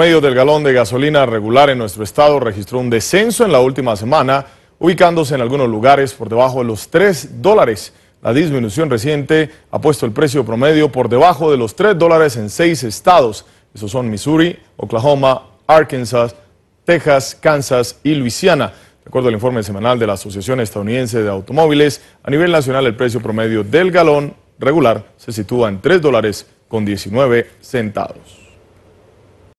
El promedio del galón de gasolina regular en nuestro estado registró un descenso en la última semana, ubicándose en algunos lugares por debajo de los 3 dólares. La disminución reciente ha puesto el precio promedio por debajo de los 3 dólares en seis estados. Esos son Missouri, Oklahoma, Arkansas, Texas, Kansas y Luisiana. De acuerdo al informe semanal de la Asociación Estadounidense de Automóviles, a nivel nacional el precio promedio del galón regular se sitúa en 3 dólares con 19 centavos.